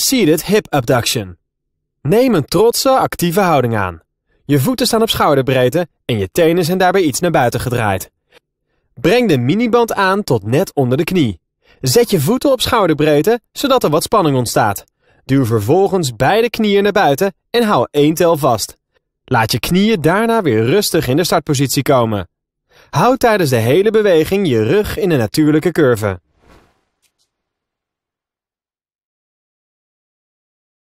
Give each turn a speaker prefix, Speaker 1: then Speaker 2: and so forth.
Speaker 1: Seated Hip Abduction. Neem een trotse, actieve houding aan. Je voeten staan op schouderbreedte en je tenen zijn daarbij iets naar buiten gedraaid. Breng de miniband aan tot net onder de knie. Zet je voeten op schouderbreedte, zodat er wat spanning ontstaat. Duw vervolgens beide knieën naar buiten en hou één tel vast. Laat je knieën daarna weer rustig in de startpositie komen. Houd tijdens de hele beweging je rug in een natuurlijke curve.